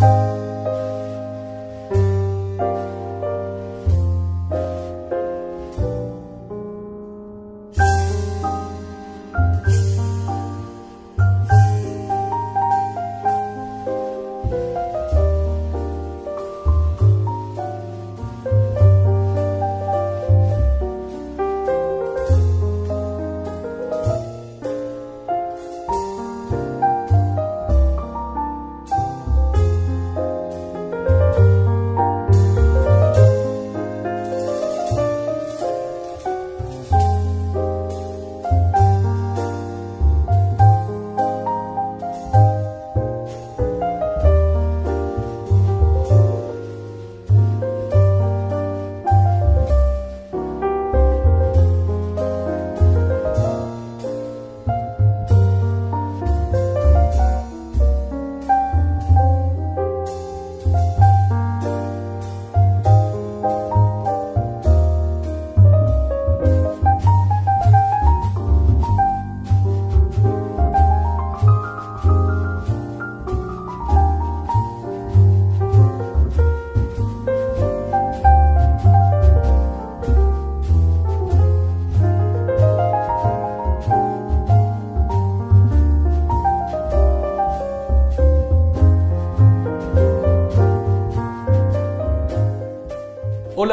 you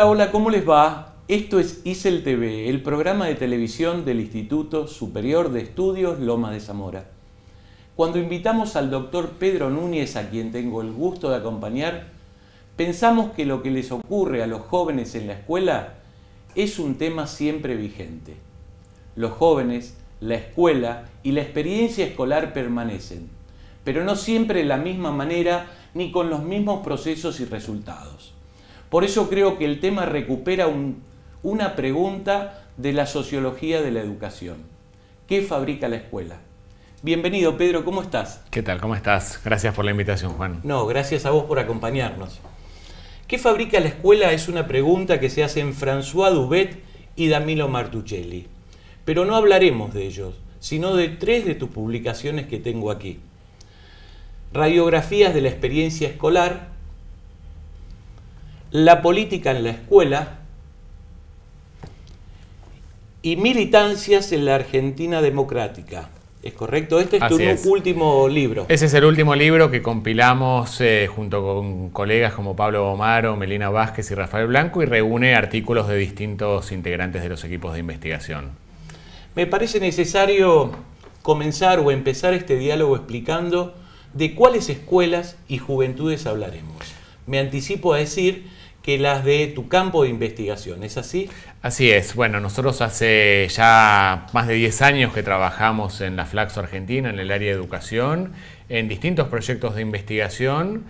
Hola, ¿cómo les va? Esto es ISEL TV, el programa de televisión del Instituto Superior de Estudios Loma de Zamora. Cuando invitamos al doctor Pedro Núñez, a quien tengo el gusto de acompañar, pensamos que lo que les ocurre a los jóvenes en la escuela es un tema siempre vigente. Los jóvenes, la escuela y la experiencia escolar permanecen, pero no siempre de la misma manera ni con los mismos procesos y resultados. Por eso creo que el tema recupera una pregunta de la sociología de la educación. ¿Qué fabrica la escuela? Bienvenido, Pedro, ¿cómo estás? ¿Qué tal? ¿Cómo estás? Gracias por la invitación, Juan. No, gracias a vos por acompañarnos. ¿Qué fabrica la escuela? Es una pregunta que se hace en François Dubet y Damilo Martuccelli. Pero no hablaremos de ellos, sino de tres de tus publicaciones que tengo aquí. Radiografías de la experiencia escolar, la política en la escuela y militancias en la Argentina democrática. ¿Es correcto? Este es tu último libro. Ese es el último libro que compilamos eh, junto con colegas como Pablo Omaro, Melina Vázquez y Rafael Blanco y reúne artículos de distintos integrantes de los equipos de investigación. Me parece necesario comenzar o empezar este diálogo explicando de cuáles escuelas y juventudes hablaremos. Me anticipo a decir que las de tu campo de investigación, ¿es así? Así es, bueno, nosotros hace ya más de 10 años que trabajamos en la Flaxo Argentina, en el área de educación, en distintos proyectos de investigación,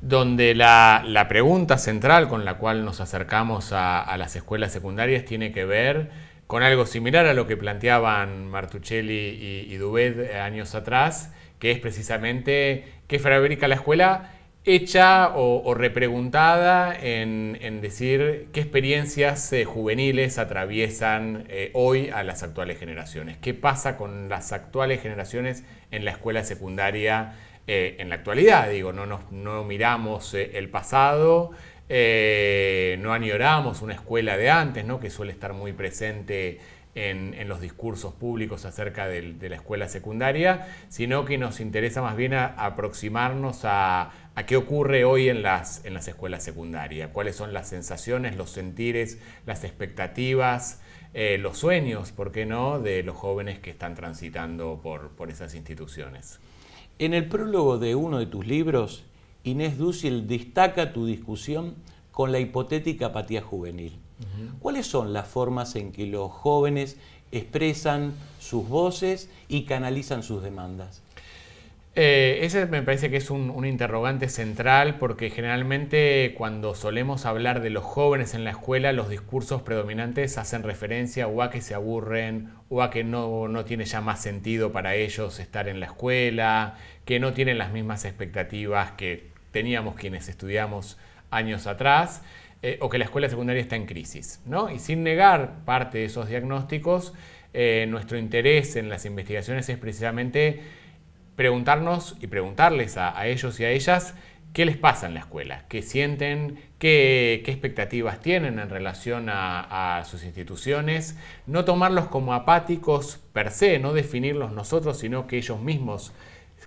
donde la, pregunta central con la cual nos acercamos a, las escuelas secundarias tiene que ver con algo similar a lo que planteaban Martuchelli y, y años atrás, que es precisamente qué fabrica la escuela hecha o, repreguntada en, decir qué experiencias eh, juveniles atraviesan eh, hoy a las actuales generaciones. ¿Qué pasa con las actuales generaciones en la escuela secundaria eh, en la actualidad? Digo, no, miramos el pasado, no añoramos una escuela de antes, ¿no? que suele estar muy presente. En, los discursos públicos acerca de la escuela secundaria, sino que nos interesa más bien aproximarnos a, a qué ocurre hoy en las, escuelas secundarias, cuáles son las sensaciones, los sentires, las expectativas, eh, los sueños, ¿por qué no?, de los jóvenes que están transitando por, esas instituciones. En el prólogo de uno de tus libros, Inés Dúcil destaca tu discusión con la hipotética apatía juvenil. ¿Cuáles son las formas en que los jóvenes expresan sus voces y canalizan sus demandas? Eh, ese me parece que es un, interrogante central porque generalmente cuando solemos hablar de los jóvenes en la escuela, los discursos predominantes hacen referencia o a que se aburren o a que no, tiene ya más sentido para ellos estar en la escuela, que no tienen las mismas expectativas que teníamos quienes estudiamos años atrás. Eh, o que la escuela secundaria está en crisis. ¿no? Y sin negar parte de esos diagnósticos, eh, nuestro interés en las investigaciones es precisamente preguntarnos y preguntarles a, ellos y a ellas qué les pasa en la escuela, qué sienten, qué, expectativas tienen en relación a, sus instituciones, no tomarlos como apáticos per se, no definirlos nosotros, sino que ellos mismos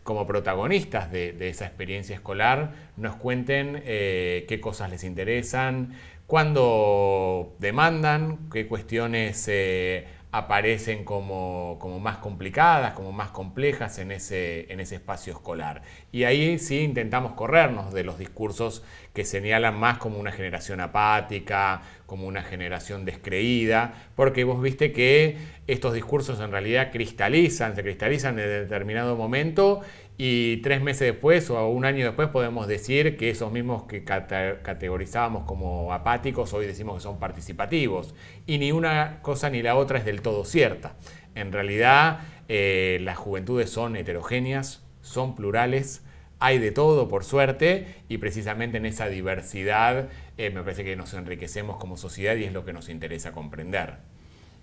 como protagonistas de, esa experiencia escolar nos cuenten eh, qué cosas les interesan, cuándo demandan, qué cuestiones... Eh, aparecen como, más complicadas, como más complejas en ese, en ese espacio escolar. Y ahí sí intentamos corrernos de los discursos que señalan más como una generación apática, como una generación descreída, porque vos viste que estos discursos en realidad cristalizan, se cristalizan en determinado momento y tres meses después o un año después podemos decir que esos mismos que categorizábamos como apáticos hoy decimos que son participativos. Y ni una cosa ni la otra es del todo cierta. En realidad eh, las juventudes son heterogéneas, son plurales, hay de todo por suerte y precisamente en esa diversidad eh, me parece que nos enriquecemos como sociedad y es lo que nos interesa comprender.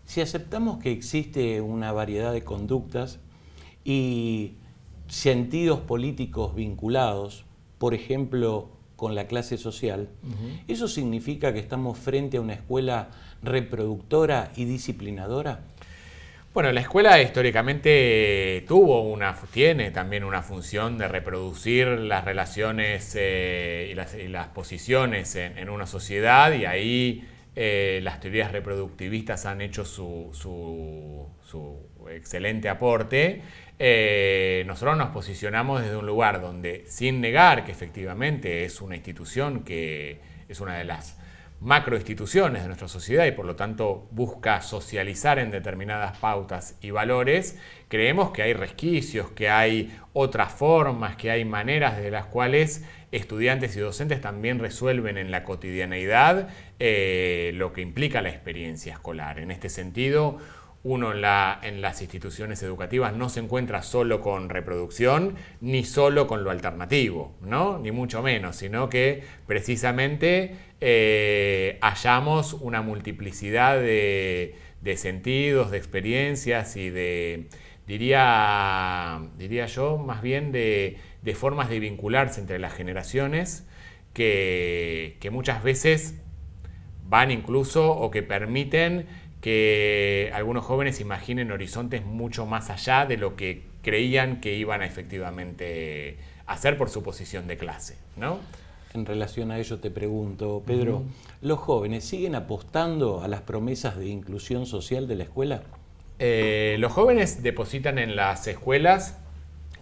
Si aceptamos que existe una variedad de conductas y sentidos políticos vinculados, por ejemplo, con la clase social, ¿eso significa que estamos frente a una escuela reproductora y disciplinadora? Bueno, la escuela históricamente tuvo una, tiene también una función de reproducir las relaciones eh, y, las, posiciones en, una sociedad y ahí eh, las teorías reproductivistas han hecho su excelente aporte eh, nosotros nos posicionamos desde un lugar donde, sin negar que efectivamente es una institución que es una de las instituciones de nuestra sociedad y por lo tanto busca socializar en determinadas pautas y valores, creemos que hay resquicios, que hay otras formas, que hay maneras de las cuales estudiantes y docentes también resuelven en la cotidianeidad eh, lo que implica la experiencia escolar. En este sentido, uno en, las instituciones educativas no se encuentra solo con reproducción ni solo con lo alternativo, Ni mucho menos, sino que precisamente eh, hallamos una multiplicidad de, sentidos, de experiencias y de, diría, diría yo, más bien de, formas de vincularse entre las generaciones que muchas veces van incluso o que permiten que algunos jóvenes imaginen horizontes mucho más allá de lo que creían que iban a efectivamente hacer por su posición de clase, ¿no? En relación a ello te pregunto, Pedro, ¿los jóvenes siguen apostando a las promesas de inclusión social de la escuela? Eh, los jóvenes depositan en las escuelas,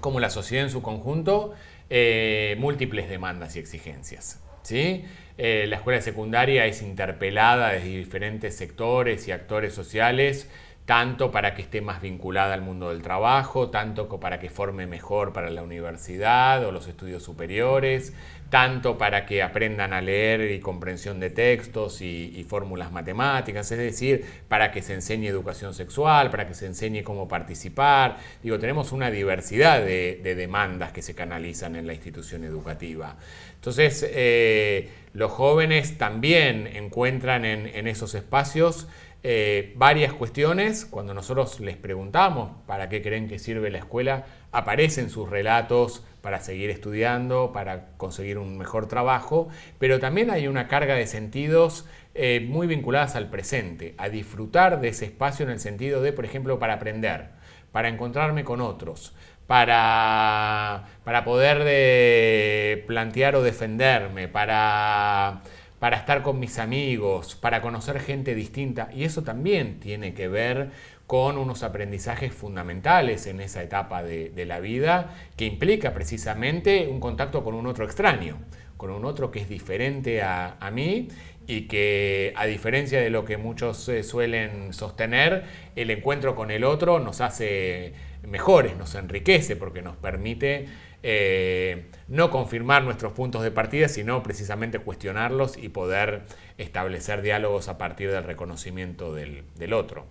como la sociedad en su conjunto, eh, múltiples demandas y exigencias. ¿sí? Eh, la escuela secundaria es interpelada desde diferentes sectores y actores sociales, tanto para que esté más vinculada al mundo del trabajo, tanto para que forme mejor para la universidad o los estudios superiores, tanto para que aprendan a leer y comprensión de textos y, fórmulas matemáticas, es decir, para que se enseñe educación sexual, para que se enseñe cómo participar. Digo, tenemos una diversidad de, demandas que se canalizan en la institución educativa. Entonces, eh, los jóvenes también encuentran en, esos espacios eh, varias cuestiones. Cuando nosotros les preguntamos para qué creen que sirve la escuela, aparecen sus relatos para seguir estudiando, para conseguir un mejor trabajo, pero también hay una carga de sentidos eh, muy vinculadas al presente, a disfrutar de ese espacio en el sentido de, por ejemplo, para aprender, para encontrarme con otros, para, para poder de eh, plantear o defenderme, para, para estar con mis amigos, para conocer gente distinta, y eso también tiene que ver con unos aprendizajes fundamentales en esa etapa de, la vida que implica precisamente un contacto con un otro extraño, con un otro que es diferente a, mí y que a diferencia de lo que muchos eh, suelen sostener, el encuentro con el otro nos hace mejores, nos enriquece porque nos permite eh, no confirmar nuestros puntos de partida, sino precisamente cuestionarlos y poder establecer diálogos a partir del reconocimiento del otro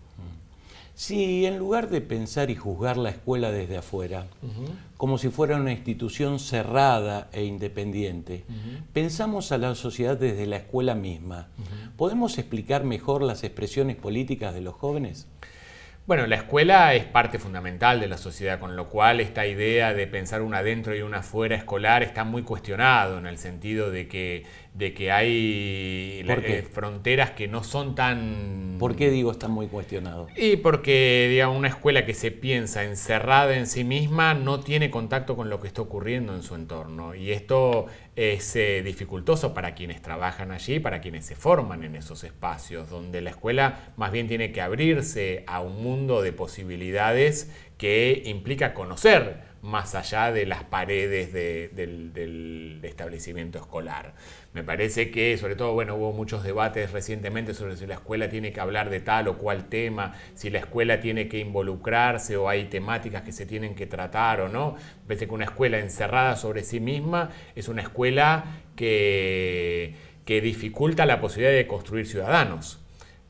si en lugar de pensar y juzgar la escuela desde afuera, como si fuera una institución cerrada e independiente, pensamos a la sociedad desde la escuela misma, ¿podemos explicar mejor las expresiones políticas de los jóvenes? Bueno, la escuela es parte fundamental de la sociedad, con lo cual esta idea de pensar una adentro y una fuera escolar está muy cuestionado en el sentido de que de que hay eh, fronteras que no son tan... ¿Por qué digo están muy cuestionado? Y porque, digamos, una escuela que se piensa encerrada en sí misma no tiene contacto con lo que está ocurriendo en su entorno. Y esto es eh, dificultoso para quienes trabajan allí, para quienes se forman en esos espacios, donde la escuela más bien tiene que abrirse a un mundo de posibilidades que implica conocer más allá de las paredes del establecimiento escolar. Me parece que, sobre todo, bueno, hubo muchos debates recientemente sobre si la escuela tiene que hablar de tal o cual tema, si la escuela tiene que involucrarse o hay temáticas que se tienen que tratar o no. Me parece que una escuela encerrada sobre sí misma es una escuela que, que dificulta la posibilidad de construir ciudadanos.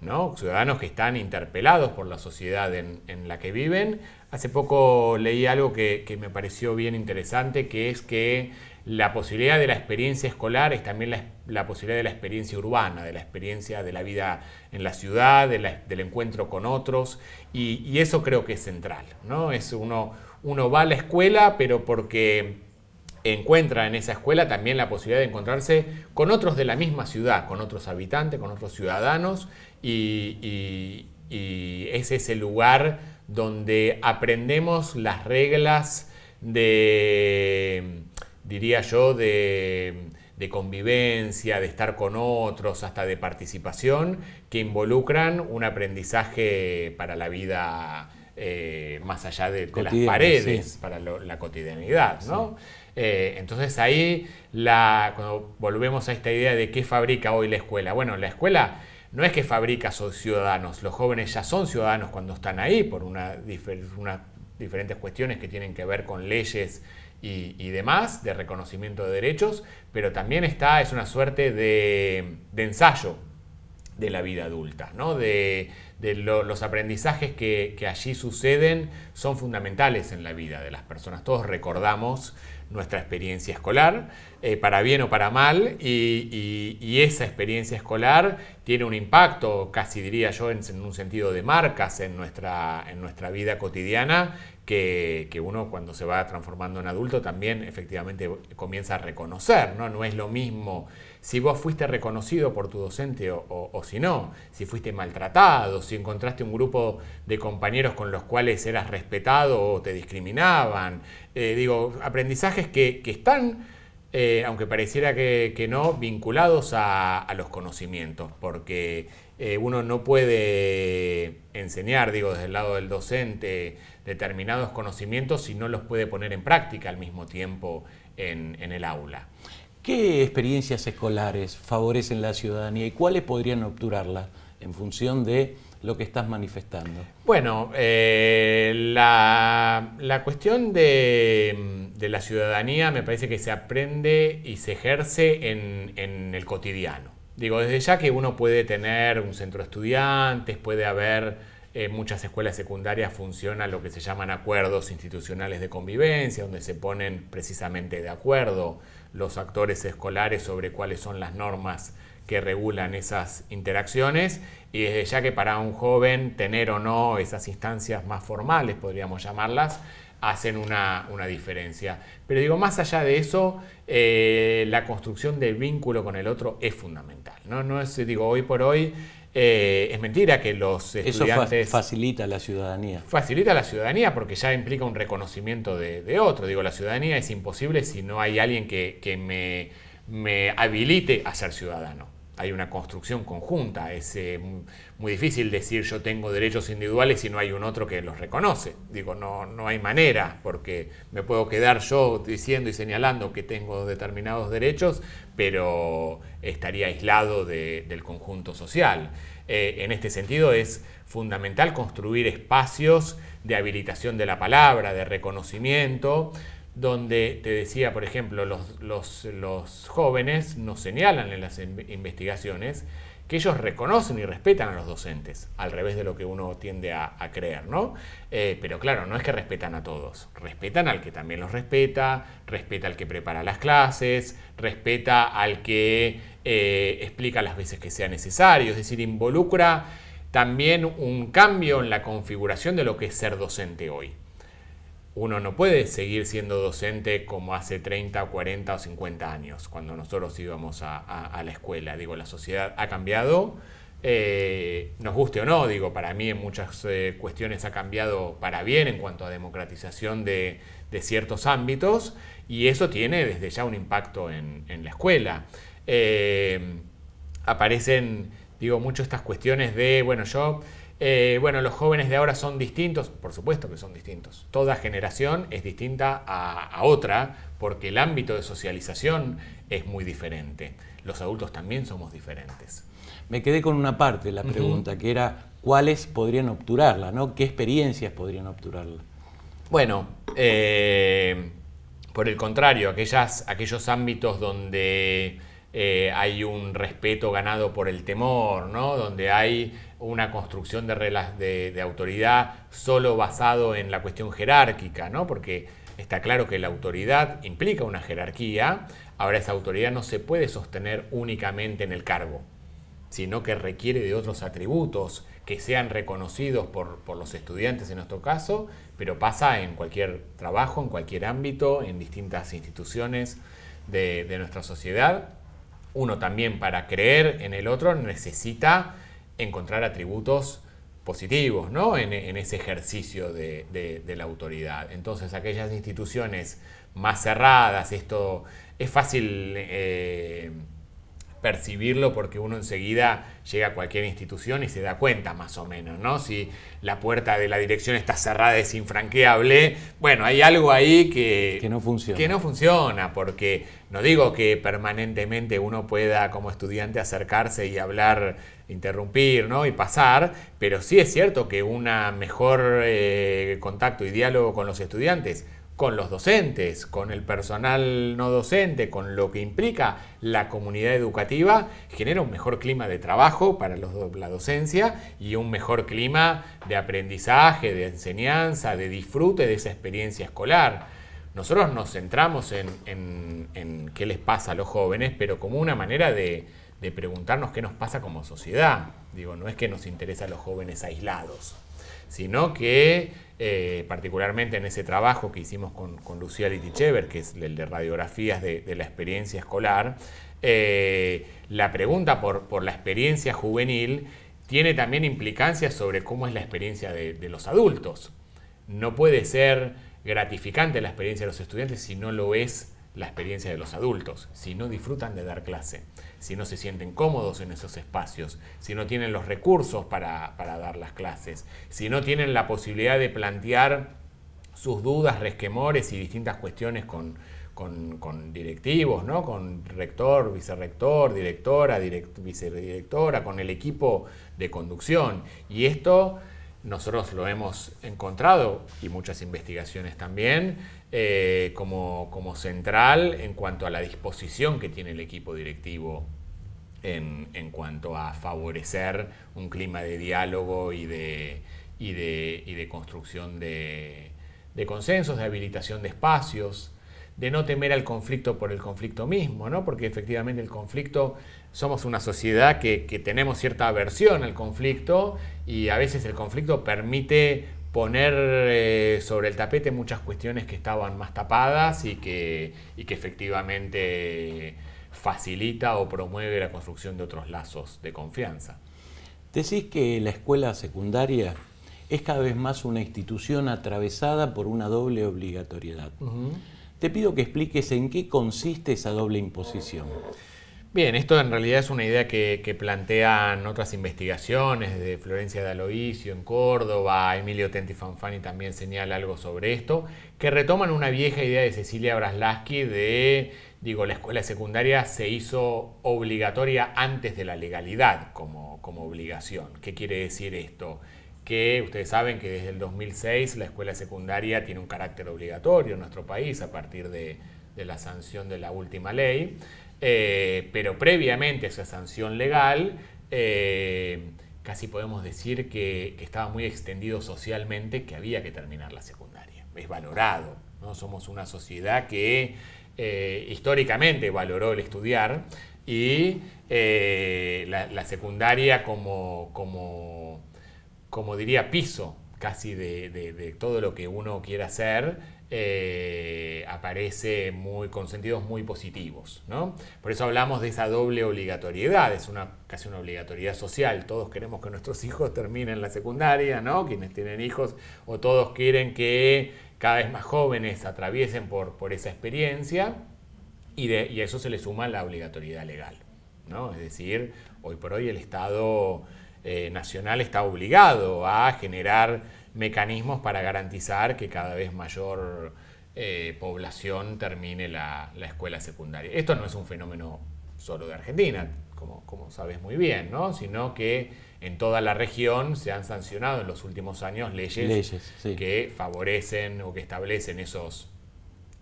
¿no? Ciudadanos que están interpelados por la sociedad en, la que viven. Hace poco leí algo que, que me pareció bien interesante, que es que la posibilidad de la experiencia escolar es también la, posibilidad de la experiencia urbana, de la experiencia de la vida en la ciudad, del encuentro con otros, y, eso creo que es central. ¿no? Es uno, uno va a la escuela, pero porque encuentra en esa escuela también la posibilidad de encontrarse con otros de la misma ciudad, con otros habitantes, con otros ciudadanos, y, ese y es el lugar donde aprendemos las reglas de diría yo, de, convivencia, de estar con otros, hasta de participación, que involucran un aprendizaje para la vida eh, más allá de, las paredes, para la cotidianidad. Eh, entonces ahí, cuando volvemos a esta idea de qué fabrica hoy la escuela, bueno, la escuela no es que fabrica ciudadanos, los jóvenes ya son ciudadanos cuando están ahí por unas diferentes cuestiones que tienen que ver con leyes y, demás, de reconocimiento de derechos, pero también está, es una suerte de, ensayo de la vida adulta, de, los aprendizajes que, allí suceden son fundamentales en la vida de las personas. Todos recordamos nuestra experiencia escolar, eh, para bien o para mal, y, esa experiencia escolar tiene un impacto, casi diría yo, en, un sentido de marcas en nuestra, en nuestra vida cotidiana que, uno cuando se va transformando en adulto también efectivamente comienza a reconocer, ¿no? No es lo mismo si vos fuiste reconocido por tu docente o, si no, si fuiste maltratado, si encontraste un grupo de compañeros con los cuales eras respetado o te discriminaban. Eh, digo, aprendizajes que, que están eh, aunque pareciera que, no, vinculados a, los conocimientos, porque eh, uno no puede enseñar, digo, desde el lado del docente, determinados conocimientos si no los puede poner en práctica al mismo tiempo en, en el aula. ¿Qué experiencias escolares favorecen la ciudadanía y cuáles podrían obturarla en función de lo que estás manifestando? Bueno, eh, la, cuestión de, la ciudadanía me parece que se aprende y se ejerce en, el cotidiano. Digo, desde ya que uno puede tener un centro de estudiantes, puede haber en eh, muchas escuelas secundarias funciona lo que se llaman acuerdos institucionales de convivencia, donde se ponen precisamente de acuerdo los actores escolares sobre cuáles son las normas que regulan esas interacciones y desde ya que para un joven tener o no esas instancias más formales, podríamos llamarlas, hacen una, diferencia. Pero digo, más allá de eso, eh, la construcción del vínculo con el otro es fundamental. No, no es, digo, hoy por hoy eh, es mentira que los estudiantes... Eso facilita la ciudadanía. Facilita la ciudadanía porque ya implica un reconocimiento de, otro. Digo, la ciudadanía es imposible si no hay alguien que, me habilite a ser ciudadano hay una construcción conjunta. Es eh, muy difícil decir yo tengo derechos individuales si no hay un otro que los reconoce. Digo, no, no hay manera, porque me puedo quedar yo diciendo y señalando que tengo determinados derechos, pero estaría aislado del conjunto social. Eh, en este sentido es fundamental construir espacios de habilitación de la palabra, de reconocimiento, donde te decía, por ejemplo, los, jóvenes nos señalan en las investigaciones que ellos reconocen y respetan a los docentes, al revés de lo que uno tiende a, creer, ¿no? Eh, pero claro, no es que respetan a todos, respetan al que también los respeta, respeta al que prepara las clases, respeta al que eh, explica las veces que sea necesario, es decir, involucra también un cambio en la configuración de lo que es ser docente hoy uno no puede seguir siendo docente como hace 30, 40 o 50 años, cuando nosotros íbamos a, la escuela. Digo, la sociedad ha cambiado, eh, nos guste o no, digo, para mí en muchas eh, cuestiones ha cambiado para bien en cuanto a democratización de, ciertos ámbitos, y eso tiene desde ya un impacto en, la escuela. Eh, aparecen, digo, mucho estas cuestiones de, bueno, yo eh, bueno, los jóvenes de ahora son distintos, por supuesto que son distintos. Toda generación es distinta a, otra porque el ámbito de socialización es muy diferente. Los adultos también somos diferentes. Me quedé con una parte de la pregunta, que era cuáles podrían obturarla, ¿no? ¿Qué experiencias podrían obturarla? Bueno, eh, por el contrario, aquellos ámbitos donde eh, hay un respeto ganado por el temor, ¿no? Donde hay una construcción de, de, autoridad solo basado en la cuestión jerárquica, ¿no? Porque está claro que la autoridad implica una jerarquía, ahora esa autoridad no se puede sostener únicamente en el cargo, sino que requiere de otros atributos que sean reconocidos por, los estudiantes en nuestro caso, pero pasa en cualquier trabajo, en cualquier ámbito, en distintas instituciones de nuestra sociedad. Uno también para creer en el otro necesita encontrar atributos positivos ¿no? en, ese ejercicio de, la autoridad. Entonces, aquellas instituciones más cerradas, esto es fácil eh, percibirlo porque uno enseguida llega a cualquier institución y se da cuenta más o menos, ¿no? Si la puerta de la dirección está cerrada, es infranqueable, bueno, hay algo ahí que... no funciona. porque no digo que permanentemente uno pueda como estudiante acercarse y hablar, interrumpir, ¿no? Y pasar, pero sí es cierto que un mejor eh, contacto y diálogo con los estudiantes con los docentes, con el personal no docente, con lo que implica la comunidad educativa, genera un mejor clima de trabajo para los, la docencia y un mejor clima de aprendizaje, de enseñanza, de disfrute de esa experiencia escolar. Nosotros nos centramos en, en, en qué les pasa a los jóvenes, pero como una manera de, de preguntarnos qué nos pasa como sociedad. Digo, no es que nos interesa a los jóvenes aislados, sino que eh, particularmente en ese trabajo que hicimos con, con Lucía Litichever, que es el de radiografías de, la experiencia escolar, eh, la pregunta por, la experiencia juvenil tiene también implicancias sobre cómo es la experiencia de, de los adultos. No puede ser gratificante la experiencia de los estudiantes si no lo es la experiencia de los adultos, si no disfrutan de dar clase, si no se sienten cómodos en esos espacios, si no tienen los recursos para, dar las clases, si no tienen la posibilidad de plantear sus dudas, resquemores y distintas cuestiones con, directivos, ¿no? con rector, vicerrector, directora, direct, vicedirectora, con el equipo de conducción. Y esto nosotros lo hemos encontrado y muchas investigaciones también eh, como, como, central en cuanto a la disposición que tiene el equipo directivo en, cuanto a favorecer un clima de diálogo y de, de, construcción de, consensos, de habilitación de espacios, de no temer al conflicto por el conflicto mismo, porque efectivamente el conflicto, somos una sociedad que, que tenemos cierta aversión al conflicto y a veces el conflicto permite poner eh, sobre el tapete muchas cuestiones que estaban más tapadas y que, y que efectivamente facilita o promueve la construcción de otros lazos de confianza. Decís que la escuela secundaria es cada vez más una institución atravesada por una doble obligatoriedad. Te pido que expliques en qué consiste esa doble imposición. Bien, esto en realidad es una idea que, plantean otras investigaciones de Florencia de en Córdoba, Emilio Tenti Fanfani también señala algo sobre esto, que retoman una vieja idea de Cecilia Braslaski de, digo, la escuela secundaria se hizo obligatoria antes de la legalidad como, obligación. ¿Qué quiere decir esto? que ustedes saben que desde el 2006 la escuela secundaria tiene un carácter obligatorio en nuestro país a partir de la sanción de la última ley. Eh, pero previamente a esa sanción legal, eh, casi podemos decir que, estaba muy extendido socialmente que había que terminar la secundaria. Es valorado, ¿no? Somos una sociedad que eh, históricamente valoró el estudiar y la, secundaria como, como, como diría piso casi de todo lo que uno quiera hacer eh, aparece muy, con sentidos muy positivos. ¿no? Por eso hablamos de esa doble obligatoriedad, es una, casi una obligatoriedad social. Todos queremos que nuestros hijos terminen la secundaria, ¿no? quienes tienen hijos, o todos quieren que cada vez más jóvenes atraviesen por, por esa experiencia, y, a eso se le suma la obligatoriedad legal. ¿no? Es decir, hoy por hoy el Estado eh, Nacional está obligado a generar mecanismos para garantizar que cada vez mayor eh, población termine la, escuela secundaria. Esto no es un fenómeno solo de Argentina, como, como sabes muy bien, sino que en toda la región se han sancionado en los últimos años leyes, que favorecen o que establecen esos,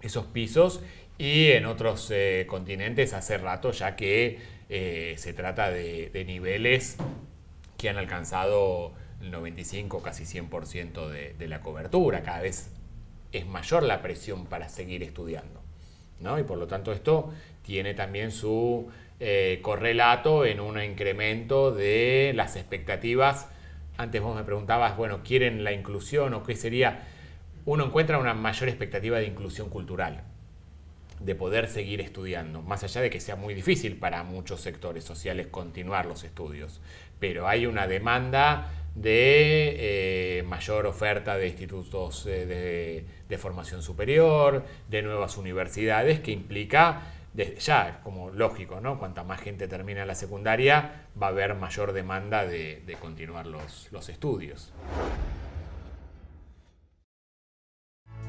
esos pisos y en otros eh, continentes hace rato ya que eh, se trata de niveles que han alcanzado 95, casi 100% de, de, la cobertura. Cada vez es mayor la presión para seguir estudiando. ¿no? Y por lo tanto esto tiene también su eh, correlato en un incremento de las expectativas. Antes vos me preguntabas, bueno, ¿quieren la inclusión o qué sería? Uno encuentra una mayor expectativa de inclusión cultural, de poder seguir estudiando, más allá de que sea muy difícil para muchos sectores sociales continuar los estudios. Pero hay una demanda de eh, mayor oferta de institutos eh, de, formación superior, de nuevas universidades, que implica, ya como lógico, ¿no? Cuanta más gente termina la secundaria, va a haber mayor demanda de, continuar los, los estudios.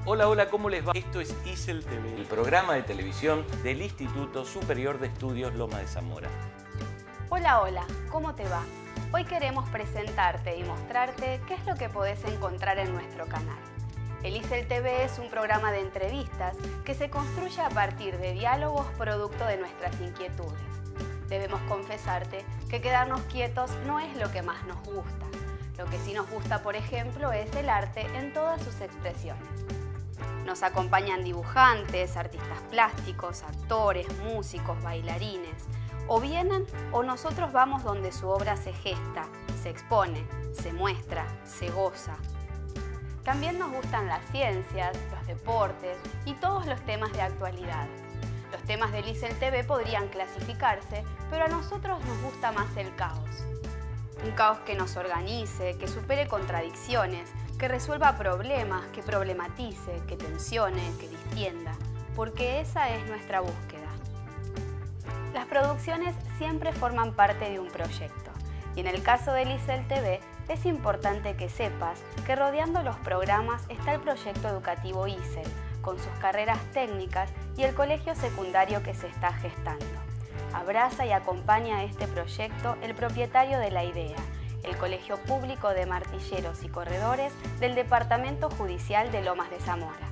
Hola, hola, ¿cómo les va? Esto es ISEL TV, el programa de televisión del Instituto Superior de Estudios Loma de Zamora. Hola, hola, ¿cómo te va? Hoy queremos presentarte y mostrarte qué es lo que podés encontrar en nuestro canal. El TV es un programa de entrevistas que se construye a partir de diálogos producto de nuestras inquietudes. Debemos confesarte que quedarnos quietos no es lo que más nos gusta. Lo que sí nos gusta, por ejemplo, es el arte en todas sus expresiones. Nos acompañan dibujantes, artistas plásticos, actores, músicos, bailarines, o vienen o nosotros vamos donde su obra se gesta, se expone, se muestra, se goza. También nos gustan las ciencias, los deportes y todos los temas de actualidad. Los temas de Lisel TV podrían clasificarse, pero a nosotros nos gusta más el caos. Un caos que nos organice, que supere contradicciones, que resuelva problemas, que problematice, que tensione, que distienda, porque esa es nuestra búsqueda. Las producciones siempre forman parte de un proyecto y en el caso de ISEL TV es importante que sepas que rodeando los programas está el proyecto educativo ISEL con sus carreras técnicas y el colegio secundario que se está gestando. Abraza y acompaña a este proyecto el propietario de la idea, el Colegio Público de Martilleros y Corredores del Departamento Judicial de Lomas de Zamora.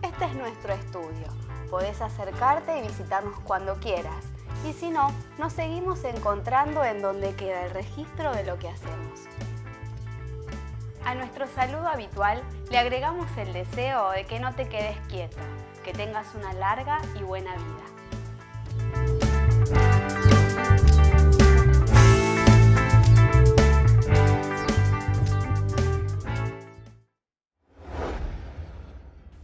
Este es nuestro estudio podés acercarte y visitarnos cuando quieras. Y si no, nos seguimos encontrando en donde queda el registro de lo que hacemos. A nuestro saludo habitual le agregamos el deseo de que no te quedes quieto, que tengas una larga y buena vida.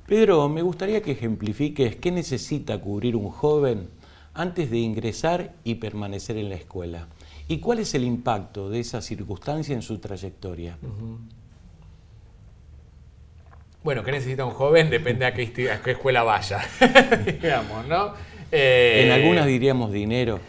Pedro, me gustaría que ejemplifiques qué necesita cubrir un joven antes de ingresar y permanecer en la escuela. ¿Y cuál es el impacto de esa circunstancia en su trayectoria? Bueno, ¿qué necesita un joven? Depende a qué, escuela vaya, en eh, algunas diríamos dinero.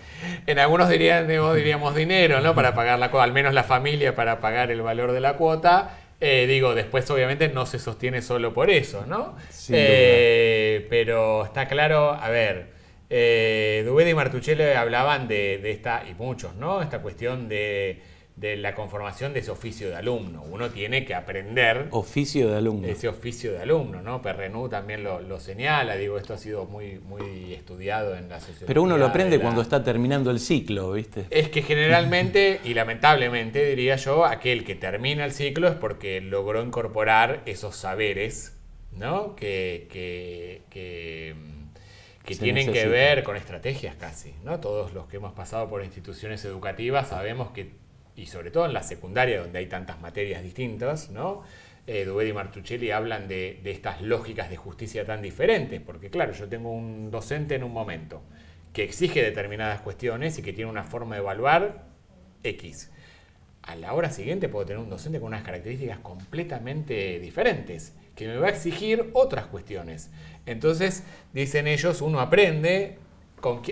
En algunos diríamos, diríamos dinero, ¿no? Para pagar la cuota, al menos la familia para pagar el valor de la cuota. Eh, digo, después obviamente no se sostiene solo por eso, ¿no? Sí. Eh, pero está claro, a ver, eh, y Martuchello hablaban de, de, esta, y muchos, ¿no? Esta cuestión de de la conformación de ese oficio de alumno. Uno tiene que aprender. Oficio de alumno. Ese oficio de alumno, ¿no? Perrenú también lo, señala, digo, esto ha sido muy, muy estudiado en la sociedad. Pero uno lo aprende cuando está terminando el ciclo, ¿viste? Es que generalmente, y lamentablemente diría yo, aquel que termina el ciclo es porque logró incorporar esos saberes, ¿no? Que. que, mm, tienen que ver con estrategias casi, ¿no? Todos los que hemos pasado por instituciones educativas sabemos que y sobre todo en la secundaria donde hay tantas materias distintas, ¿no? Eh, y Martuchelli hablan de, de, estas lógicas de justicia tan diferentes, porque claro, yo tengo un docente en un momento que exige determinadas cuestiones y que tiene una forma de evaluar X. A la hora siguiente puedo tener un docente con unas características completamente diferentes, que me va a exigir otras cuestiones. Entonces, dicen ellos, uno aprende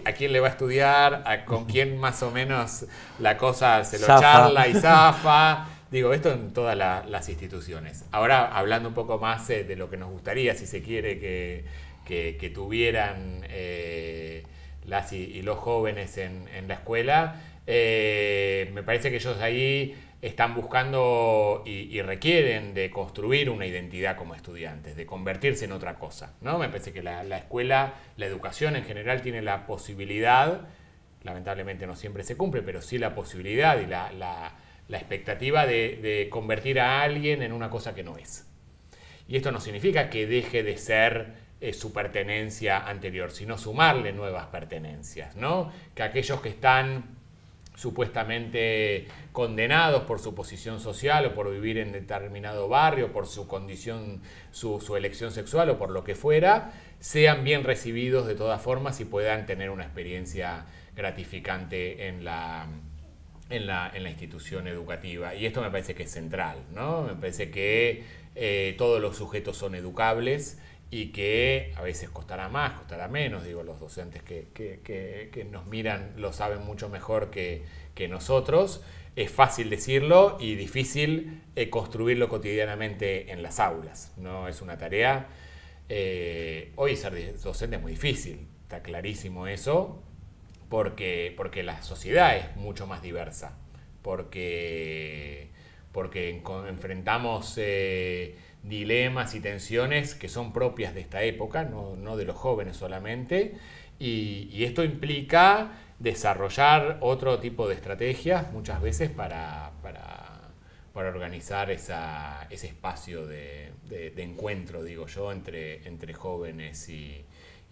a quién le va a estudiar, con quién más o menos la cosa se lo charla y zafa. Digo, esto en todas las instituciones. Ahora, hablando un poco más eh, de lo que nos gustaría, si se quiere, que, tuvieran eh, las y, los jóvenes en, la escuela, eh, me parece que ellos ahí están buscando y, requieren de construir una identidad como estudiantes, de convertirse en otra cosa. ¿no? Me parece que la, escuela, la educación en general tiene la posibilidad, lamentablemente no siempre se cumple, pero sí la posibilidad y la, expectativa de, convertir a alguien en una cosa que no es. Y esto no significa que deje de ser eh, su pertenencia anterior, sino sumarle nuevas pertenencias, ¿no? Que aquellos que están supuestamente condenados por su posición social o por vivir en determinado barrio, por su condición, su, elección sexual o por lo que fuera, sean bien recibidos de todas formas y puedan tener una experiencia gratificante en la, institución educativa. Y esto me parece que es central, ¿no? Me parece que eh, todos los sujetos son educables y que a veces costará más, costará menos, digo, los docentes que, nos miran lo saben mucho mejor que, nosotros. Es fácil decirlo y difícil eh, construirlo cotidianamente en las aulas, ¿no? Es una tarea. Eh, hoy ser docente es muy difícil, está clarísimo eso, porque, porque la sociedad es mucho más diversa, porque, porque enfrentamos... Eh, dilemas y tensiones que son propias de esta época, no, de los jóvenes solamente, y, esto implica desarrollar otro tipo de estrategias muchas veces para, para, organizar ese espacio de, encuentro, digo yo, entre, entre jóvenes y,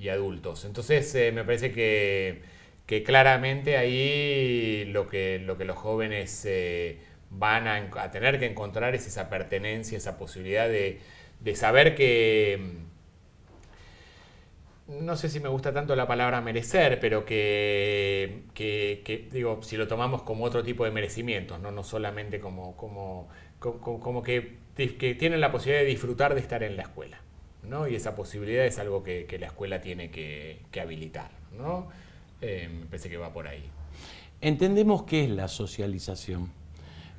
adultos. Entonces eh, me parece que, que, claramente ahí lo que, lo que los jóvenes... Eh, van a, tener que encontrar esa pertenencia, esa posibilidad de, saber que, mm, no sé si me gusta tanto la palabra merecer, pero que, digo, si lo tomamos como otro tipo de merecimientos, no, solamente como, que, tienen la posibilidad de disfrutar de estar en la escuela. ¿no? Y esa posibilidad es algo que, la escuela tiene que, habilitar. ¿no? Eh, me parece que va por ahí. Entendemos qué es la socialización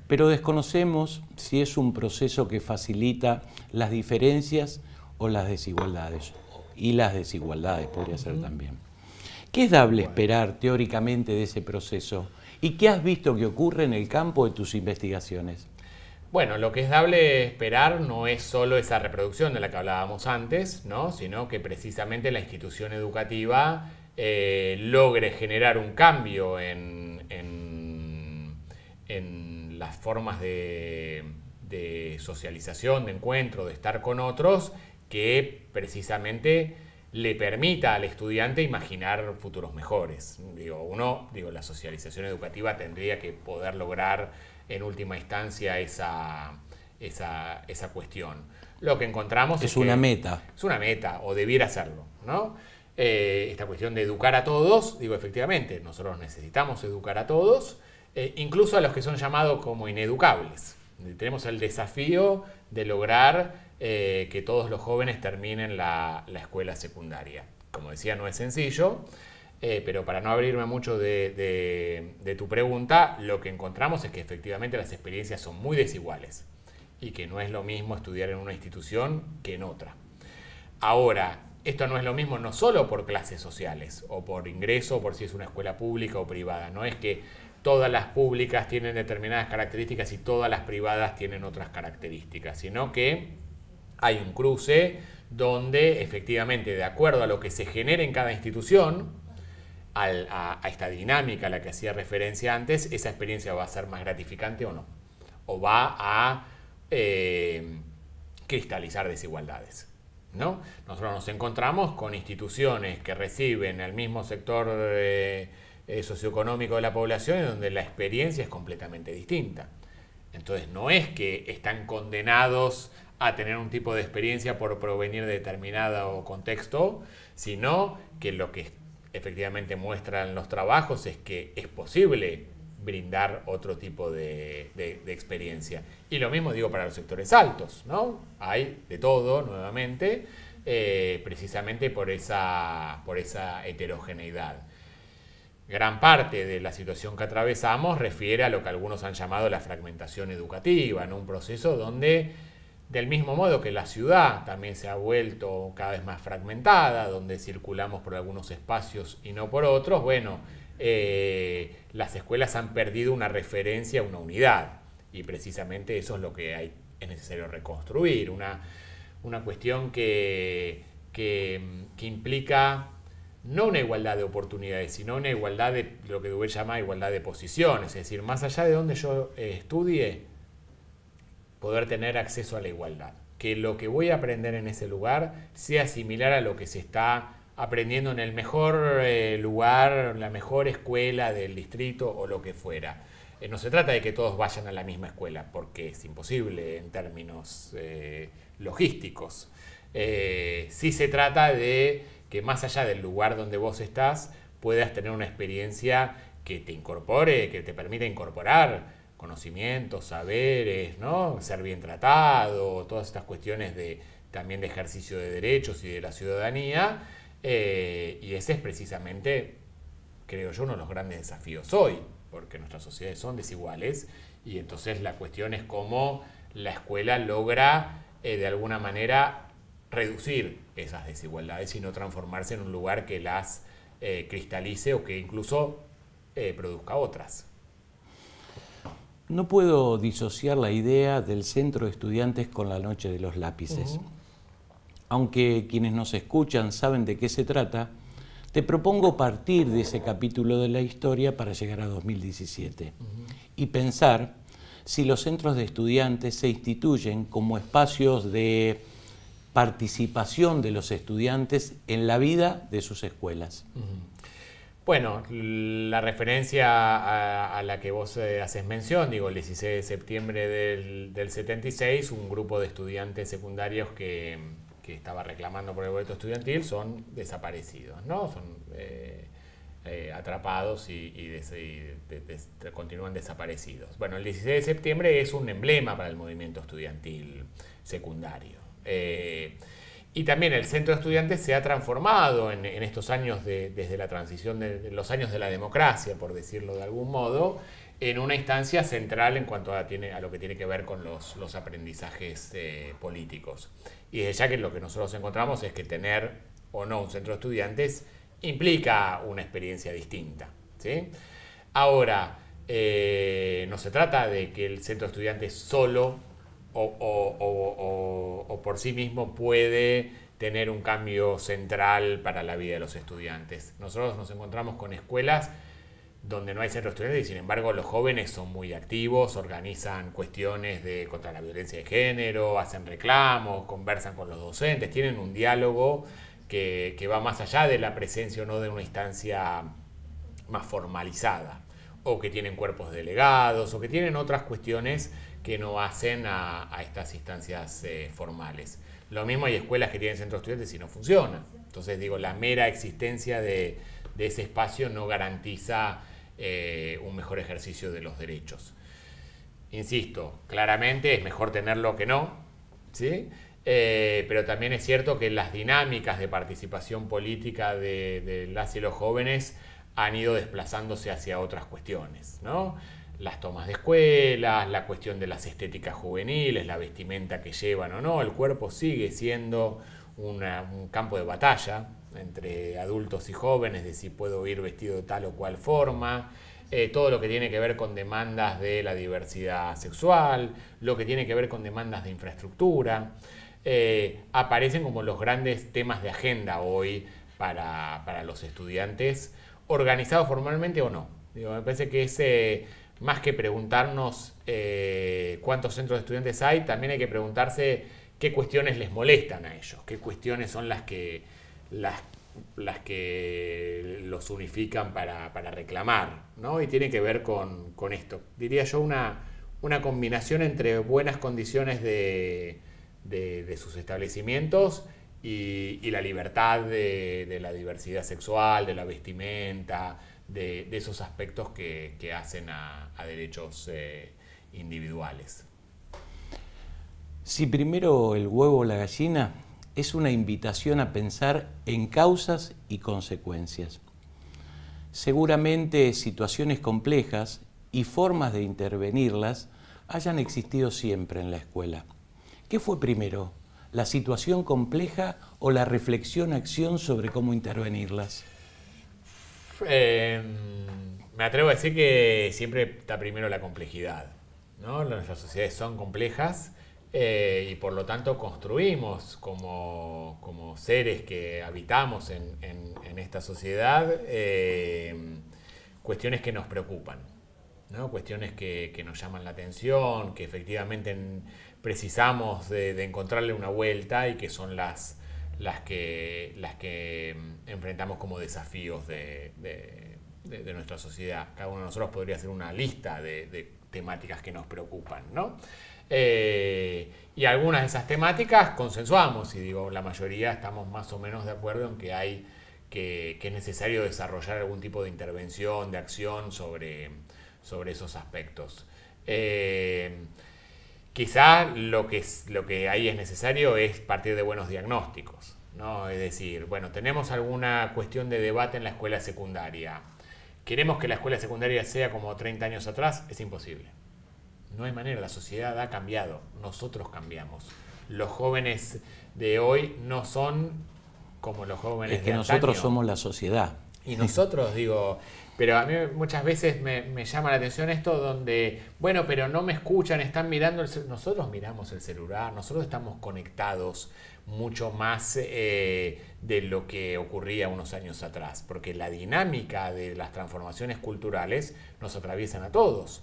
pero desconocemos si es un proceso que facilita las diferencias o las desigualdades, y las desigualdades podría ser también. ¿Qué es dable esperar teóricamente de ese proceso? ¿Y qué has visto que ocurre en el campo de tus investigaciones? Bueno, lo que es dable esperar no es solo esa reproducción de la que hablábamos antes, ¿no? sino que precisamente la institución educativa eh, logre generar un cambio en, en las formas de, socialización, de encuentro, de estar con otros, que precisamente le permita al estudiante imaginar futuros mejores. Digo, uno, digo, la socialización educativa tendría que poder lograr en última instancia esa, cuestión. Lo que encontramos es, una meta. Es una meta, o debiera serlo, ¿no? Eh, esta cuestión de educar a todos, digo, efectivamente, nosotros necesitamos educar a todos, eh, incluso a los que son llamados como ineducables. Tenemos el desafío de lograr eh, que todos los jóvenes terminen la, escuela secundaria. Como decía, no es sencillo, eh, pero para no abrirme mucho de, de tu pregunta, lo que encontramos es que efectivamente las experiencias son muy desiguales y que no es lo mismo estudiar en una institución que en otra. Ahora, esto no es lo mismo no solo por clases sociales o por ingreso, por si es una escuela pública o privada, no es que todas las públicas tienen determinadas características y todas las privadas tienen otras características, sino que hay un cruce donde efectivamente, de acuerdo a lo que se genere en cada institución, a, esta dinámica a la que hacía referencia antes, esa experiencia va a ser más gratificante o no, o va a eh, cristalizar desigualdades. ¿no? Nosotros nos encontramos con instituciones que reciben al mismo sector... de... Eh, socioeconómico de la población en donde la experiencia es completamente distinta. Entonces no es que están condenados a tener un tipo de experiencia por provenir de determinado contexto, sino que lo que efectivamente muestran los trabajos es que es posible brindar otro tipo de, experiencia. Y lo mismo digo para los sectores altos, ¿no? Hay de todo, nuevamente, eh, precisamente por esa heterogeneidad gran parte de la situación que atravesamos refiere a lo que algunos han llamado la fragmentación educativa, en un proceso donde, del mismo modo que la ciudad también se ha vuelto cada vez más fragmentada, donde circulamos por algunos espacios y no por otros, bueno, eh, las escuelas han perdido una referencia, una unidad, y precisamente eso es lo que hay, es necesario reconstruir, una, una cuestión que, que implica no una igualdad de oportunidades, sino una igualdad de lo que Dubé llama igualdad de posiciones, es decir, más allá de donde yo eh, estudie, poder tener acceso a la igualdad, que lo que voy a aprender en ese lugar sea similar a lo que se está aprendiendo en el mejor eh, lugar, la mejor escuela del distrito o lo que fuera. Eh, no se trata de que todos vayan a la misma escuela, porque es imposible en términos logísticos. sí se trata de que más allá del lugar donde vos estás, puedas tener una experiencia que te incorpore, que te permita incorporar conocimientos, saberes, ¿no? Ser bien tratado, todas estas cuestiones de también de ejercicio de derechos y de la ciudadanía. Eh, y ese es precisamente, creo yo, uno de los grandes desafíos hoy, porque nuestras sociedades son desiguales y entonces la cuestión es cómo la escuela logra eh, de alguna manera reducir esas desigualdades, sino transformarse en un lugar que las eh, cristalice o que incluso eh, produzca otras. No puedo disociar la idea del centro de estudiantes con la noche de los lápices. Aunque quienes nos escuchan saben de qué se trata, te propongo partir de ese capítulo de la historia para llegar a 2017 y pensar si los centros de estudiantes se instituyen como espacios de participación de los estudiantes en la vida de sus escuelas. Bueno, la referencia a, la que vos eh, haces mención, digo, el 16 de septiembre del, 76, un grupo de estudiantes secundarios que, estaba reclamando por el boleto estudiantil son desaparecidos, ¿no? Son eh, eh, atrapados y, continúan desaparecidos. Bueno, el 16 de septiembre es un emblema para el movimiento estudiantil secundario. Eh, y también el centro de estudiantes se ha transformado en, estos años, desde la transición de, los años de la democracia, por decirlo de algún modo, en una instancia central en cuanto a, lo que tiene que ver con los, aprendizajes eh, políticos. Y ya que lo que nosotros encontramos es que tener o no un centro de estudiantes implica una experiencia distinta. Ahora, eh, no se trata de que el centro de estudiantes solo o, por sí mismo puede tener un cambio central para la vida de los estudiantes. Nosotros nos encontramos con escuelas donde no hay centro estudiantes y sin embargo los jóvenes son muy activos, organizan cuestiones de, contra la violencia de género, hacen reclamos, conversan con los docentes, tienen un diálogo que va más allá de la presencia o no de una instancia más formalizada, o que tienen cuerpos delegados, o que tienen otras cuestiones que no hacen a, estas instancias eh, formales. Lo mismo hay escuelas que tienen centros estudiantes y no funcionan. Entonces, digo, la mera existencia de, ese espacio no garantiza eh, un mejor ejercicio de los derechos. Insisto, claramente es mejor tenerlo que no, ¿sí? Eh, pero también es cierto que las dinámicas de participación política de, las y los jóvenes han ido desplazándose hacia otras cuestiones, ¿no? las tomas de escuelas, la cuestión de las estéticas juveniles, la vestimenta que llevan o no, el cuerpo sigue siendo un campo de batalla entre adultos y jóvenes de si puedo ir vestido de tal o cual forma, eh, todo lo que tiene que ver con demandas de la diversidad sexual, lo que tiene que ver con demandas de infraestructura, eh, aparecen como los grandes temas de agenda hoy para, los estudiantes, organizados formalmente o no. me parece que ese más que preguntarnos eh, cuántos centros de estudiantes hay, también hay que preguntarse qué cuestiones les molestan a ellos, qué cuestiones son las que, las, que los unifican para, reclamar, Y tiene que ver con, esto. Diría yo una, combinación entre buenas condiciones de, sus establecimientos y, la libertad de la diversidad sexual, de la vestimenta, de, esos aspectos que, hacen a, derechos eh, individuales. Si primero el huevo o la gallina es una invitación a pensar en causas y consecuencias. Seguramente situaciones complejas y formas de intervenirlas hayan existido siempre en la escuela. ¿Qué fue primero? ¿La situación compleja o la reflexión-acción sobre cómo intervenirlas? Eh, me atrevo a decir que siempre está primero la complejidad. ¿no? Nuestras sociedades son complejas eh, y por lo tanto construimos como, seres que habitamos en, esta sociedad eh, cuestiones que nos preocupan. ¿no? cuestiones que, nos llaman la atención, que efectivamente precisamos de encontrarle una vuelta y que son las, las que, las que mm, enfrentamos como desafíos de, nuestra sociedad. Cada uno de nosotros podría hacer una lista de, temáticas que nos preocupan, ¿no? Eh, y algunas de esas temáticas consensuamos, y digo, la mayoría estamos más o menos de acuerdo en que hay que, es necesario desarrollar algún tipo de intervención, de acción sobre, sobre esos aspectos. Eh, Quizá lo que, lo que ahí es necesario es partir de buenos diagnósticos, ¿no? Es decir, bueno, tenemos alguna cuestión de debate en la escuela secundaria. ¿Queremos que la escuela secundaria sea como 30 años atrás? Es imposible. No hay manera, la sociedad ha cambiado, nosotros cambiamos. Los jóvenes de hoy no son como los jóvenes de es que nosotros somos la sociedad. Y nosotros, digo, pero a mí muchas veces me, llama la atención esto donde, bueno, pero no me escuchan, están mirando el celular. Nosotros miramos el celular, nosotros estamos conectados mucho más eh, de lo que ocurría unos años atrás, porque la dinámica de las transformaciones culturales nos atraviesan a todos.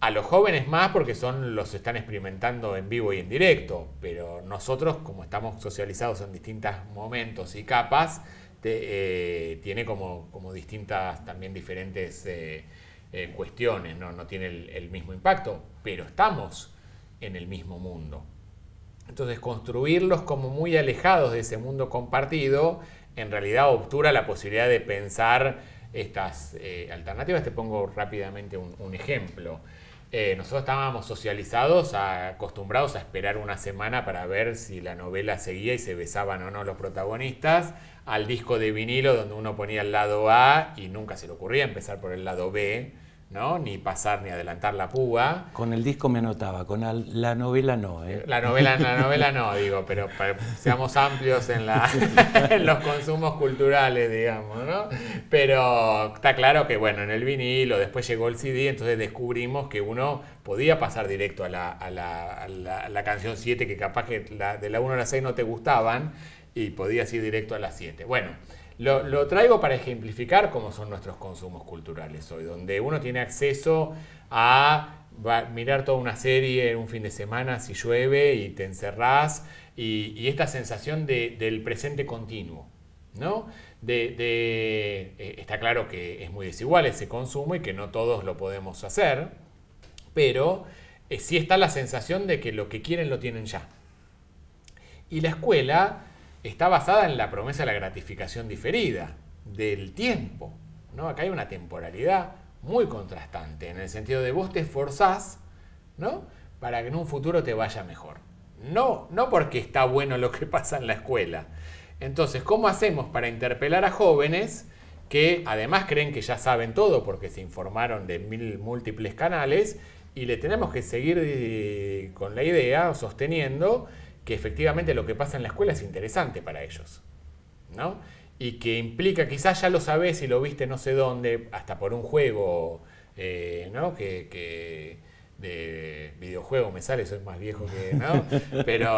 A los jóvenes más porque son los están experimentando en vivo y en directo, pero nosotros como estamos socializados en distintos momentos y capas, este, eh, tiene como, distintas, también diferentes eh, eh, cuestiones, ¿no? no tiene el, mismo impacto, pero estamos en el mismo mundo. Entonces, construirlos como muy alejados de ese mundo compartido, en realidad obtura la posibilidad de pensar estas alternativas. Te pongo rápidamente un, ejemplo. nosotros estábamos socializados, acostumbrados a esperar una semana para ver si la novela seguía y se besaban o no los protagonistas al disco de vinilo donde uno ponía el lado A y nunca se le ocurría empezar por el lado B, ¿no? Ni pasar ni adelantar la púa. Con el disco me anotaba, con la novela no, ¿eh? La novela, la novela no, digo, pero seamos amplios en, los consumos culturales, digamos, ¿no? Pero está claro que, bueno, en el vinilo, después llegó el CD, entonces descubrimos que uno podía pasar directo a la, a la canción 7, que capaz que de la 1 a la 6 no te gustaban, y podías ir directo a las 7. Bueno, lo, traigo para ejemplificar cómo son nuestros consumos culturales hoy, donde uno tiene acceso a mirar toda una serie un fin de semana si llueve y te encerrás y, esta sensación del presente continuo. ¿No? De, eh, está claro que es muy desigual ese consumo y que no todos lo podemos hacer, pero eh, sí está la sensación de que lo que quieren lo tienen ya. Y la escuela está basada en la promesa de la gratificación diferida, del tiempo. ¿no? Acá hay una temporalidad muy contrastante, en el sentido de vos te esforzás ¿no? para que en un futuro te vaya mejor. No, no porque está bueno lo que pasa en la escuela. Entonces, ¿cómo hacemos para interpelar a jóvenes que además creen que ya saben todo porque se informaron de mil múltiples canales y le tenemos que seguir eh, con la idea, sosteniendo que efectivamente lo que pasa en la escuela es interesante para ellos, ¿no? Y que implica, quizás ya lo sabes y lo viste no sé dónde, hasta por un juego, eh, ¿no? Que, de videojuego me sale, soy más viejo que, Pero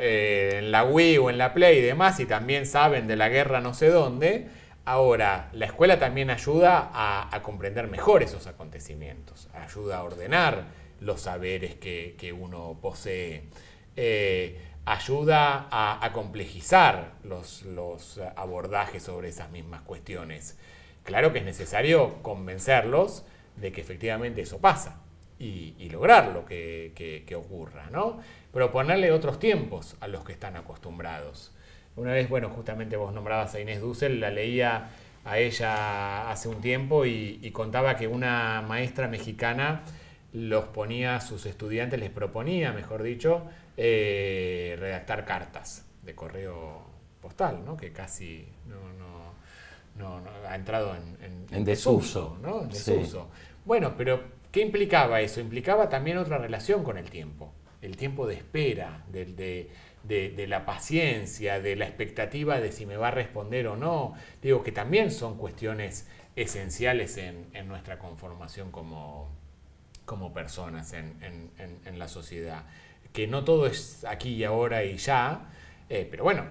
eh, en la Wii o en la Play y demás, y también saben de la guerra no sé dónde. Ahora, la escuela también ayuda a, comprender mejor esos acontecimientos, ayuda a ordenar los saberes que, que uno posee. Eh, ayuda a, complejizar los, abordajes sobre esas mismas cuestiones. Claro que es necesario convencerlos de que efectivamente eso pasa y, lograr lo que, ocurra, ¿no? Proponerle otros tiempos a los que están acostumbrados. Una vez, bueno, justamente vos nombrabas a Inés Dussel, la leía a ella hace un tiempo y, y contaba que una maestra mexicana los ponía a sus estudiantes, les proponía, mejor dicho, eh, redactar cartas de correo postal, ¿no? que casi no, ha entrado en, desuso. desuso. Bueno, pero ¿qué implicaba eso? Implicaba también otra relación con el tiempo, el tiempo de espera, del de, la paciencia, de la expectativa de si me va a responder o no. Digo que también son cuestiones esenciales en, nuestra conformación como, como personas en, en la sociedad que no todo es aquí y ahora y ya, eh, pero bueno,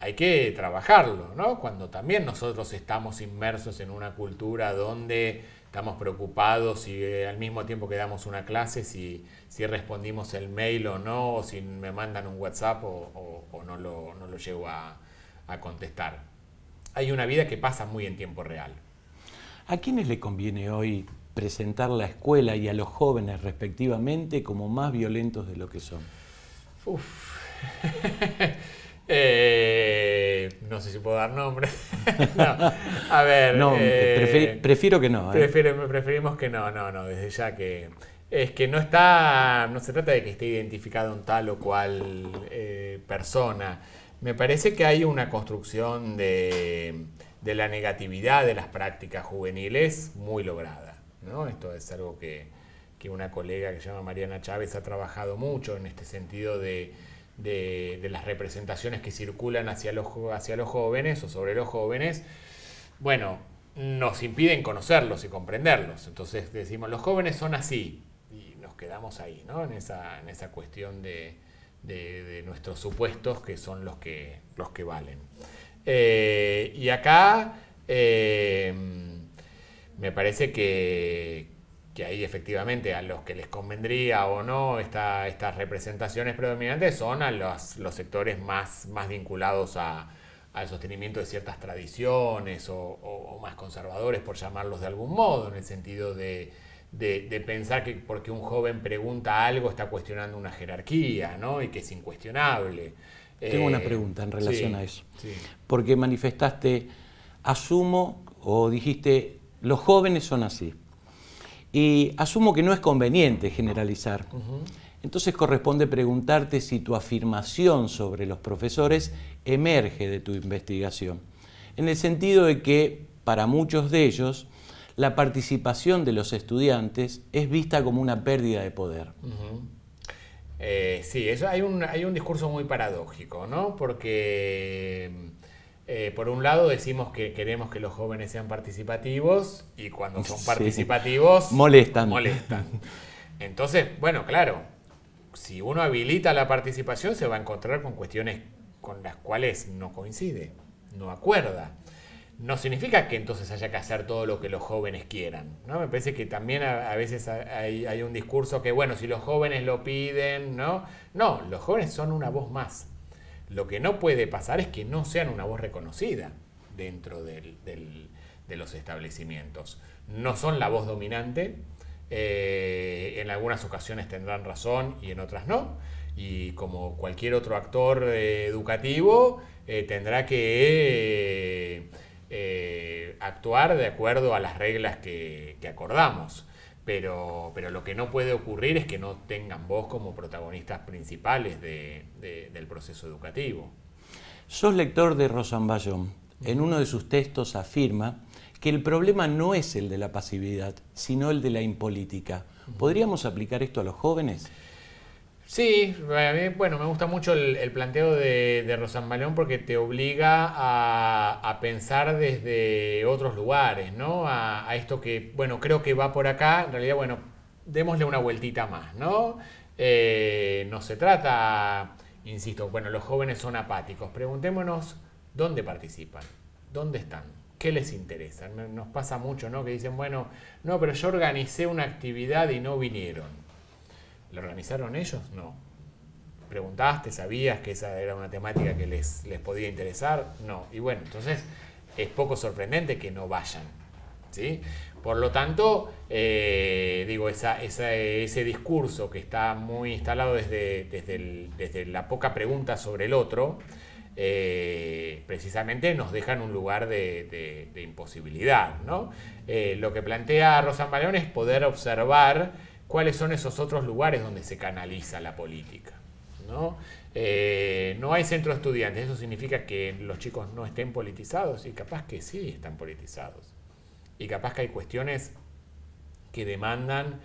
hay que trabajarlo, ¿no? Cuando también nosotros estamos inmersos en una cultura donde estamos preocupados y eh, al mismo tiempo que damos una clase, si, respondimos el mail o no, o si me mandan un WhatsApp o, no, lo, no, lo, llevo a, a, contestar. Hay una vida que pasa muy en tiempo real. ¿A quiénes le conviene hoy presentar la escuela y a los jóvenes respectivamente como más violentos de lo que son? Uf. Eh, no sé si puedo dar nombre. a ver. Eh, eh, prefiero, que no. preferimos que no, no, no, desde ya que. Es que no está. No se trata de que esté identificado un tal o cual persona. Me parece que hay una construcción de la negatividad de las prácticas juveniles muy lograda. Esto es algo que, una colega que se llama Mariana Chávez ha trabajado mucho en este sentido de, las representaciones que circulan hacia los, hacia los jóvenes o sobre los jóvenes. Bueno, nos impiden conocerlos y comprenderlos. Entonces decimos, los jóvenes son así. Y nos quedamos ahí, En esa, cuestión de, nuestros supuestos que son los que, los que valen. Eh, y acá eh, me parece que, ahí efectivamente a los que les convendría o no estas representaciones predominantes son a los, los sectores más, más vinculados a, al sostenimiento de ciertas tradiciones o, más conservadores, por llamarlos de algún modo, en el sentido de, pensar que porque un joven pregunta algo está cuestionando una jerarquía ¿no? y que es incuestionable. Tengo una eh, pregunta en relación a eso. Porque manifestaste, asumo o dijiste, los jóvenes son así. Y asumo que no es conveniente generalizar. Entonces corresponde preguntarte si tu afirmación sobre los profesores emerge de tu investigación, en el sentido de que para muchos de ellos la participación de los estudiantes es vista como una pérdida de poder. Eh, sí, eso hay hay un discurso muy paradójico, ¿no? Porque eh, por un lado decimos que queremos que los jóvenes sean participativos y cuando son participativos molestan. Entonces, bueno, claro, si uno habilita la participación se va a encontrar con cuestiones con las cuales no coincide, no acuerda. No significa que entonces haya que hacer todo lo que los jóvenes quieran. Me parece que también a, veces hay, hay un discurso que, bueno, si los jóvenes lo piden, ¿no? No, los jóvenes son una voz más lo que no puede pasar es que no sean una voz reconocida dentro de los establecimientos. No son la voz dominante, eh, en algunas ocasiones tendrán razón y en otras no. Y como cualquier otro actor eh, educativo, eh, tendrá que actuar de acuerdo a las reglas que acordamos. Pero, pero lo que no puede ocurrir es que no tengan voz como protagonistas principales del proceso educativo. Sos lector de Rosan Bayón. En uno de sus textos afirma que el problema no es el de la pasividad, sino el de la impolítica. ¿Podríamos aplicar esto a los jóvenes? Sí, a bueno, me gusta mucho el, planteo de, de porque te obliga a, pensar desde otros lugares, ¿no? A, esto que, bueno, creo que va por acá, en realidad, bueno, démosle una vueltita más, ¿no? Eh, no se trata, insisto, bueno, los jóvenes son apáticos, preguntémonos dónde participan, dónde están, qué les interesa. Nos pasa mucho, ¿no? Que dicen, bueno, no, pero yo organicé una actividad y no vinieron. ¿La organizaron ellos? No. ¿Preguntaste? ¿Sabías que esa era una temática que les, podía interesar? No. Y bueno, entonces es poco sorprendente que no vayan. ¿sí? Por lo tanto, eh, digo, esa, ese discurso que está muy instalado desde, la poca pregunta sobre el otro, eh, precisamente nos deja en un lugar de, imposibilidad. Eh, lo que plantea Rosa Maleón es poder observar cuáles son esos otros lugares donde se canaliza la política. Eh, ¿no? hay centro de estudiantes, eso significa que los chicos no estén politizados y capaz que sí están politizados. Y capaz que hay cuestiones que demandan,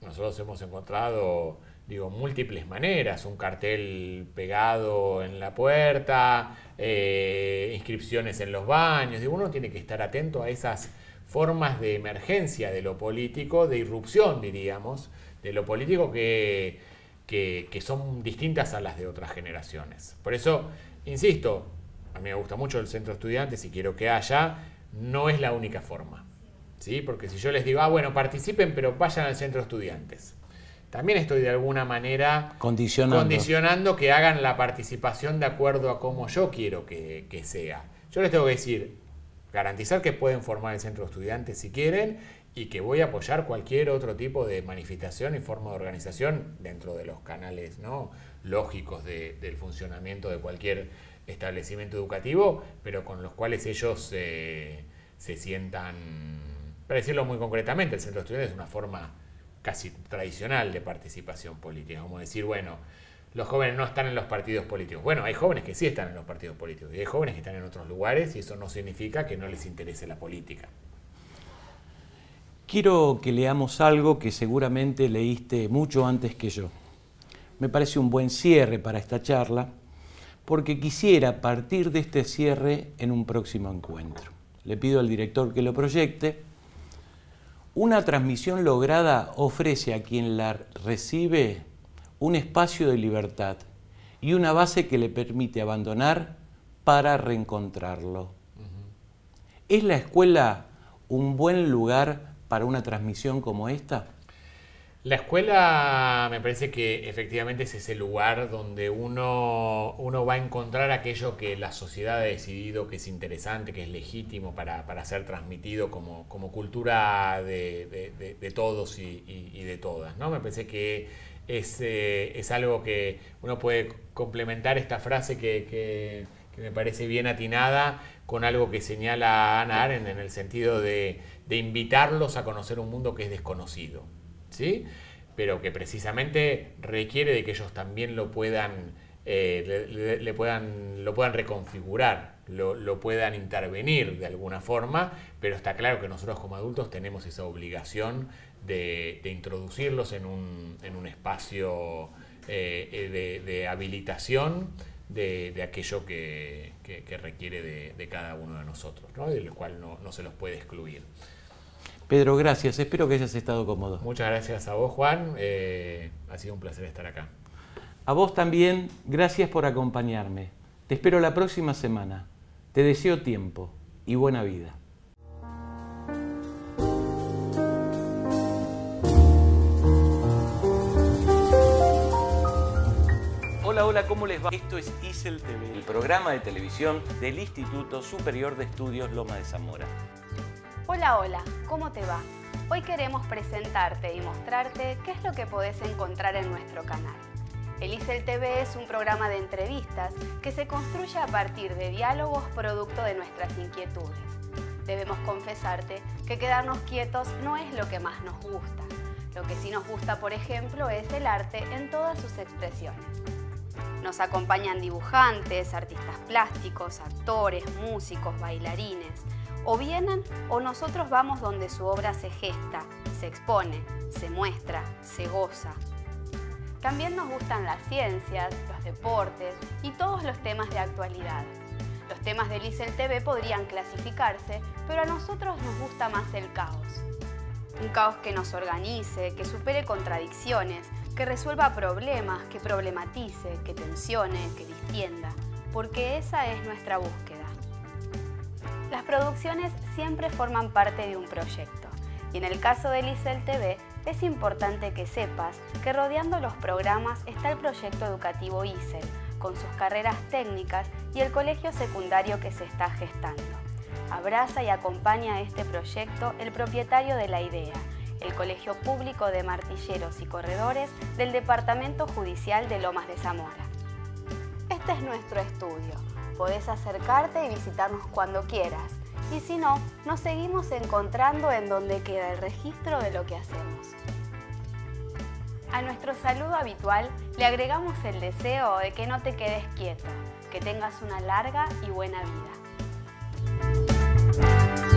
nosotros hemos encontrado, digo, múltiples maneras, un cartel pegado en la puerta, eh, inscripciones en los baños, uno tiene que estar atento a esas formas de emergencia de lo político, de irrupción, diríamos, de lo político que, son distintas a las de otras generaciones. Por eso, insisto, a mí me gusta mucho el centro estudiantes y quiero que haya, no es la única forma. ¿sí? Porque si yo les digo, ah, bueno, participen, pero vayan al centro estudiantes. También estoy de alguna manera condicionando. condicionando que hagan la participación de acuerdo a cómo yo quiero que, que sea. Yo les tengo que decir, garantizar que pueden formar el centro de estudiantes si quieren y que voy a apoyar cualquier otro tipo de manifestación y forma de organización dentro de los canales ¿no? lógicos del funcionamiento de cualquier establecimiento educativo, pero con los cuales ellos eh, se sientan, para decirlo muy concretamente, el centro de estudiantes es una forma casi tradicional de participación política, como decir, bueno, los jóvenes no están en los partidos políticos. Bueno, hay jóvenes que sí están en los partidos políticos y hay jóvenes que están en otros lugares y eso no significa que no les interese la política. Quiero que leamos algo que seguramente leíste mucho antes que yo. Me parece un buen cierre para esta charla porque quisiera partir de este cierre en un próximo encuentro. Le pido al director que lo proyecte. Una transmisión lograda ofrece a quien la recibe un espacio de libertad y una base que le permite abandonar para reencontrarlo. ¿Es la escuela un buen lugar para una transmisión como esta? La escuela me parece que efectivamente es ese lugar donde uno, va a encontrar aquello que la sociedad ha decidido que es interesante, que es legítimo para, ser transmitido como, cultura de, todos y, de todas. ¿no? Me parece que es, eh, algo que uno puede complementar esta frase que, me parece bien atinada con algo que señala Ana Aren en el sentido de invitarlos a conocer un mundo que es desconocido. ¿sí? Pero que precisamente requiere de que ellos también lo puedan, eh, reconfigurar, lo, puedan intervenir de alguna forma, pero está claro que nosotros como adultos tenemos esa obligación de, introducirlos en un, espacio eh, de, habilitación de, aquello que, requiere de, cada uno de nosotros, ¿no? del cual no se los puede excluir. Pedro, gracias. Espero que hayas estado cómodo. Muchas gracias a vos, Juan. Eh, ha sido un placer estar acá. A vos también, gracias por acompañarme. Te espero la próxima semana. Te deseo tiempo y buena vida. Hola, hola, ¿cómo les va? Esto es ISEL TV, el programa de televisión del Instituto Superior de Estudios Loma de Zamora. Hola, hola, ¿cómo te va? Hoy queremos presentarte y mostrarte qué es lo que podés encontrar en nuestro canal. El ICEL TV es un programa de entrevistas que se construye a partir de diálogos producto de nuestras inquietudes. Debemos confesarte que quedarnos quietos no es lo que más nos gusta. Lo que sí nos gusta, por ejemplo, es el arte en todas sus expresiones. Nos acompañan dibujantes, artistas plásticos, actores, músicos, bailarines, o vienen o nosotros vamos donde su obra se gesta, se expone, se muestra, se goza. También nos gustan las ciencias, los deportes y todos los temas de actualidad. Los temas de Lisel TV podrían clasificarse, pero a nosotros nos gusta más el caos. Un caos que nos organice, que supere contradicciones, que resuelva problemas, que problematice, que tensione, que distienda, porque esa es nuestra búsqueda. Las producciones siempre forman parte de un proyecto y en el caso de ISEL TV es importante que sepas que rodeando los programas está el proyecto educativo ISEL, con sus carreras técnicas y el colegio secundario que se está gestando. Abraza y acompaña a este proyecto el propietario de la idea, el Colegio Público de Martilleros y Corredores del Departamento Judicial de Lomas de Zamora. Este es nuestro estudio podés acercarte y visitarnos cuando quieras. Y si no, nos seguimos encontrando en donde queda el registro de lo que hacemos. A nuestro saludo habitual le agregamos el deseo de que no te quedes quieto, que tengas una larga y buena vida.